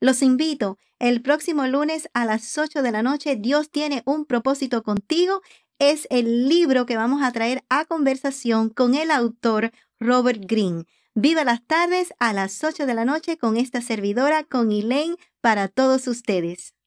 Los invito el próximo lunes a las 8 de la noche. Dios tiene un propósito contigo. Es el libro que vamos a traer a conversación con el autor Robert Green. Viva las tardes a las 8 de la noche con esta servidora, con Elaine, para todos ustedes.